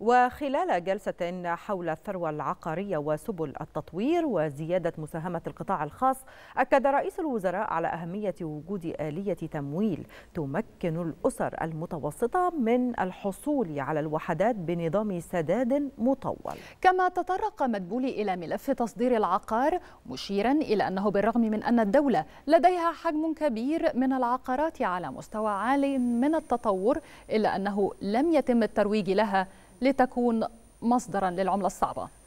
وخلال جلسة حول الثروة العقارية وسبل التطوير وزيادة مساهمة القطاع الخاص أكد رئيس الوزراء على أهمية وجود آلية تمويل تمكن الأسر المتوسطة من الحصول على الوحدات بنظام سداد مطول كما تطرق مدبولي إلى ملف تصدير العقار مشيرا إلى أنه بالرغم من أن الدولة لديها حجم كبير من العقارات على مستوى عالي من التطور إلا أنه لم يتم الترويج لها لتكون مصدرا للعملة الصعبة